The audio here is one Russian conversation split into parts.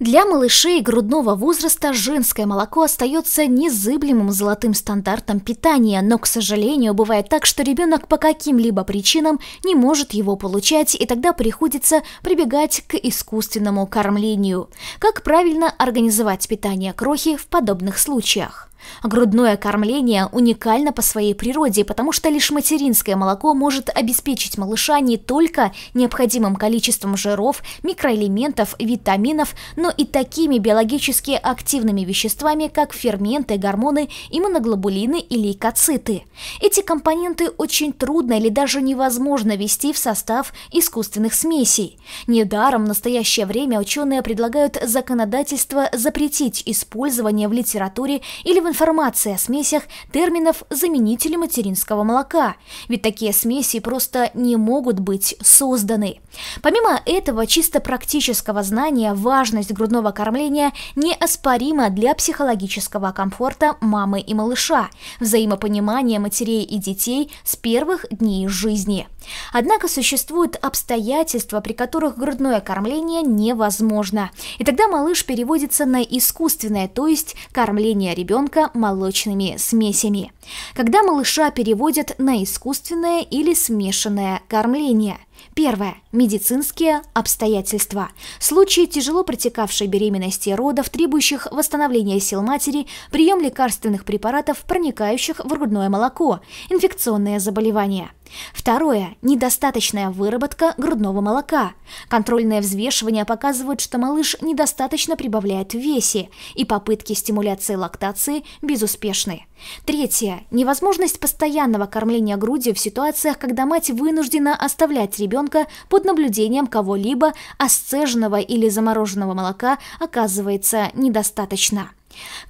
Для малышей грудного возраста женское молоко остается незыблемым золотым стандартом питания, но, к сожалению, бывает так, что ребенок по каким-либо причинам не может его получать, и тогда приходится прибегать к искусственному кормлению. Как правильно организовать питание крохи в подобных случаях? Грудное кормление уникально по своей природе, потому что лишь материнское молоко может обеспечить малыша не только необходимым количеством жиров, микроэлементов, витаминов, но и такими биологически активными веществами, как ферменты, гормоны, иммуноглобулины и лейкоциты. Эти компоненты очень трудно или даже невозможно ввести в состав искусственных смесей. Недаром в настоящее время ученые предлагают законодательство запретить использование в литературе или в информация о смесях терминов заменителей материнского молока, ведь такие смеси просто не могут быть созданы. Помимо этого, чисто практического знания важность грудного кормления неоспорима для психологического комфорта мамы и малыша, взаимопонимания матерей и детей с первых дней жизни. Однако существуют обстоятельства, при которых грудное кормление невозможно, и тогда малыш переводится на искусственное, то есть кормление ребенка молочными смесями, когда малыша переводят на искусственное или смешанное кормление – Первое. Медицинские обстоятельства. Случаи тяжело протекавшей беременности и родов, требующих восстановления сил матери, прием лекарственных препаратов, проникающих в грудное молоко, инфекционные заболевания. Второе. Недостаточная выработка грудного молока. Контрольное взвешивание показывает, что малыш недостаточно прибавляет в весе, и попытки стимуляции лактации безуспешны. Третье. Невозможность постоянного кормления грудью в ситуациях, когда мать вынуждена оставлять ребенка под наблюдением кого-либо, а сцеженного или замороженного молока оказывается недостаточно.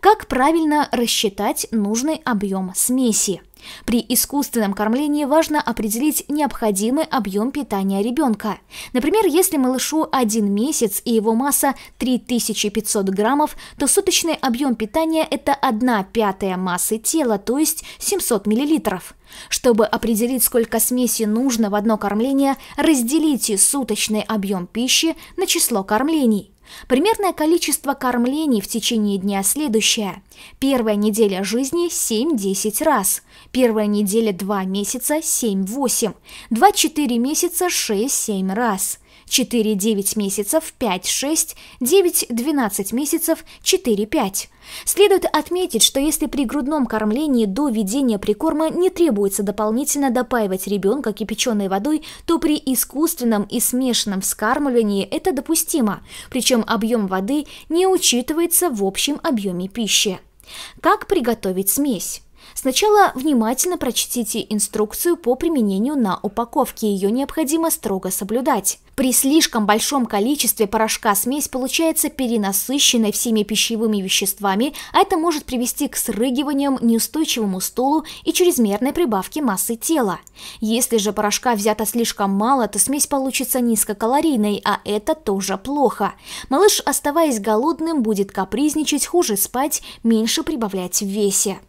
Как правильно рассчитать нужный объем смеси? При искусственном кормлении важно определить необходимый объем питания ребенка. Например, если малышу один месяц и его масса 3500 граммов, то суточный объем питания – это 1 пятая массы тела, то есть 700 миллилитров. Чтобы определить, сколько смеси нужно в одно кормление, разделите суточный объем пищи на число кормлений. Примерное количество кормлений в течение дня следующее. Первая неделя жизни 7-10 раз. Первая неделя 2 месяца 7-8. 2-4 месяца 6-7 раз. 4-9 месяцев 5-6, 9-12 месяцев 4-5. Следует отметить, что если при грудном кормлении до введения прикорма не требуется дополнительно допаивать ребенка кипяченой водой, то при искусственном и смешанном вскармливании это допустимо, причем объем воды не учитывается в общем объеме пищи. Как приготовить смесь? Сначала внимательно прочтите инструкцию по применению на упаковке, ее необходимо строго соблюдать. При слишком большом количестве порошка смесь получается перенасыщенной всеми пищевыми веществами, а это может привести к срыгиваниям, неустойчивому стулу и чрезмерной прибавке массы тела. Если же порошка взято слишком мало, то смесь получится низкокалорийной, а это тоже плохо. Малыш, оставаясь голодным, будет капризничать, хуже спать, меньше прибавлять в весе.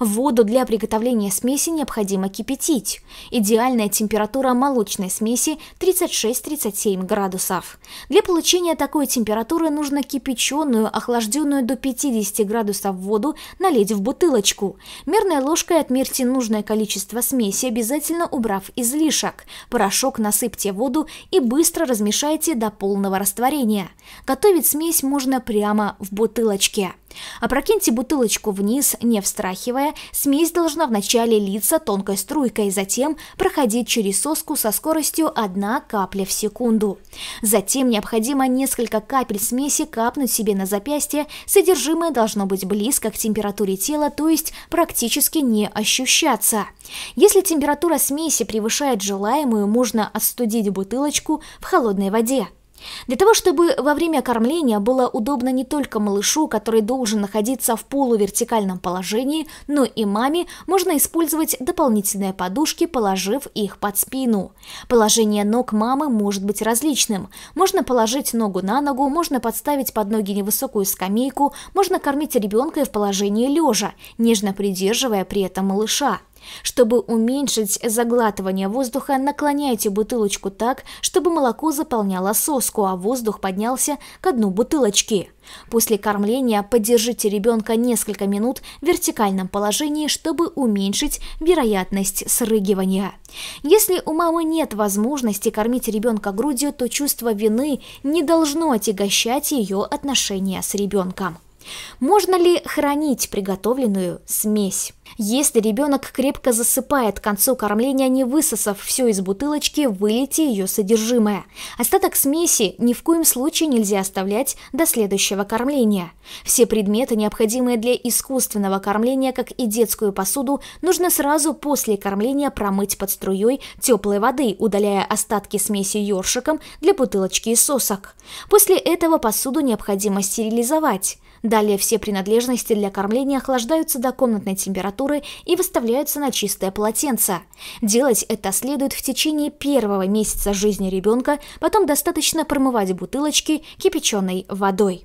Воду для приготовления смеси необходимо кипятить. Идеальная температура молочной смеси 36-37 27 градусов. Для получения такой температуры нужно кипяченую, охлажденную до 50 градусов воду налить в бутылочку. Мерной ложкой отмерьте нужное количество смеси, обязательно убрав излишек. Порошок насыпьте в воду и быстро размешайте до полного растворения. Готовить смесь можно прямо в бутылочке. Опрокиньте бутылочку вниз, не встрахивая, смесь должна вначале литься тонкой струйкой, затем проходить через соску со скоростью 1 капля в секунду. Затем необходимо несколько капель смеси капнуть себе на запястье, содержимое должно быть близко к температуре тела, то есть практически не ощущаться. Если температура смеси превышает желаемую, можно остудить бутылочку в холодной воде. Для того, чтобы во время кормления было удобно не только малышу, который должен находиться в полувертикальном положении, но и маме, можно использовать дополнительные подушки, положив их под спину. Положение ног мамы может быть различным. Можно положить ногу на ногу, можно подставить под ноги невысокую скамейку, можно кормить ребенка и в положении лежа, нежно придерживая при этом малыша. Чтобы уменьшить заглатывание воздуха, наклоняйте бутылочку так, чтобы молоко заполняло соску, а воздух поднялся к дну бутылочки. После кормления подержите ребенка несколько минут в вертикальном положении, чтобы уменьшить вероятность срыгивания. Если у мамы нет возможности кормить ребенка грудью, то чувство вины не должно отягощать ее отношения с ребенком. Можно ли хранить приготовленную смесь? Если ребенок крепко засыпает, к концу кормления не высосав все из бутылочки, вылейте ее содержимое. Остаток смеси ни в коем случае нельзя оставлять до следующего кормления. Все предметы, необходимые для искусственного кормления, как и детскую посуду, нужно сразу после кормления промыть под струей теплой воды, удаляя остатки смеси ёршиком для бутылочки и сосок. После этого посуду необходимо стерилизовать. Далее все принадлежности для кормления охлаждаются до комнатной температуры и выставляются на чистое полотенце. Делать это следует в течение первого месяца жизни ребенка, потом достаточно промывать бутылочки кипяченой водой.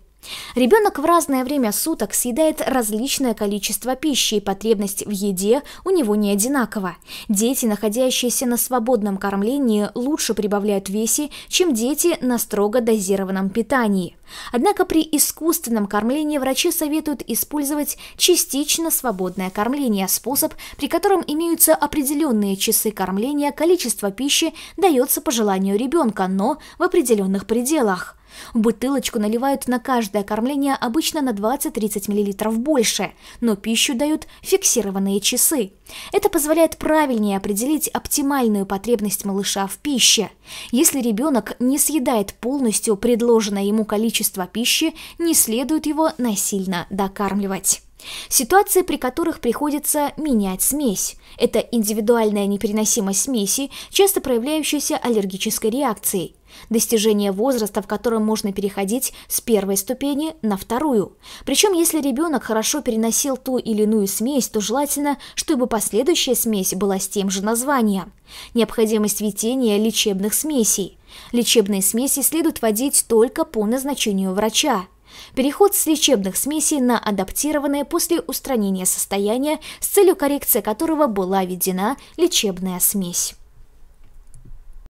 Ребенок в разное время суток съедает различное количество пищи, и потребность в еде у него не одинакова. Дети, находящиеся на свободном кормлении, лучше прибавляют в весе, чем дети на строго дозированном питании. Однако при искусственном кормлении врачи советуют использовать частично свободное кормление, способ, при котором имеются определенные часы кормления, количество пищи дается по желанию ребенка, но в определенных пределах. В бутылочку наливают на каждое кормление обычно на 20-30 мл больше, но пищу дают фиксированные часы. Это позволяет правильнее определить оптимальную потребность малыша в пище. Если ребенок не съедает полностью предложенное ему количество пищи, не следует его насильно докармливать. Ситуации, при которых приходится менять смесь. Это индивидуальная непереносимость смеси, часто проявляющаяся аллергической реакцией достижение возраста, в котором можно переходить с первой ступени на вторую. Причем, если ребенок хорошо переносил ту или иную смесь, то желательно, чтобы последующая смесь была с тем же названием. Необходимость введения лечебных смесей. Лечебные смеси следует вводить только по назначению врача. Переход с лечебных смесей на адаптированные после устранения состояния, с целью коррекции которого была введена лечебная смесь.